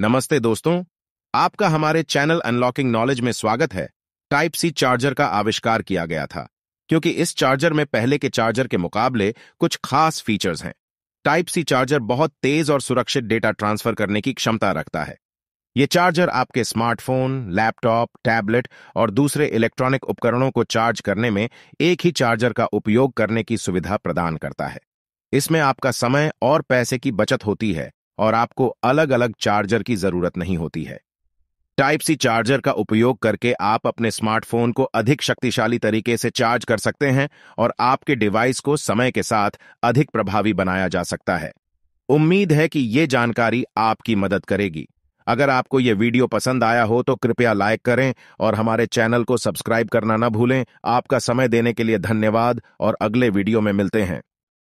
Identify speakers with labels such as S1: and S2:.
S1: नमस्ते दोस्तों आपका हमारे चैनल अनलॉकिंग नॉलेज में स्वागत है टाइप सी चार्जर का आविष्कार किया गया था क्योंकि इस चार्जर में पहले के चार्जर के मुकाबले कुछ खास फीचर्स हैं टाइप सी चार्जर बहुत तेज और सुरक्षित डेटा ट्रांसफर करने की क्षमता रखता है ये चार्जर आपके स्मार्टफोन लैपटॉप टैबलेट और दूसरे इलेक्ट्रॉनिक उपकरणों को चार्ज करने में एक ही चार्जर का उपयोग करने की सुविधा प्रदान करता है इसमें आपका समय और पैसे की बचत होती है और आपको अलग अलग चार्जर की जरूरत नहीं होती है टाइप सी चार्जर का उपयोग करके आप अपने स्मार्टफोन को अधिक शक्तिशाली तरीके से चार्ज कर सकते हैं और आपके डिवाइस को समय के साथ अधिक प्रभावी बनाया जा सकता है उम्मीद है कि ये जानकारी आपकी मदद करेगी अगर आपको ये वीडियो पसंद आया हो तो कृपया लाइक करें और हमारे चैनल को सब्सक्राइब करना न भूलें आपका समय देने के लिए धन्यवाद और अगले वीडियो में मिलते हैं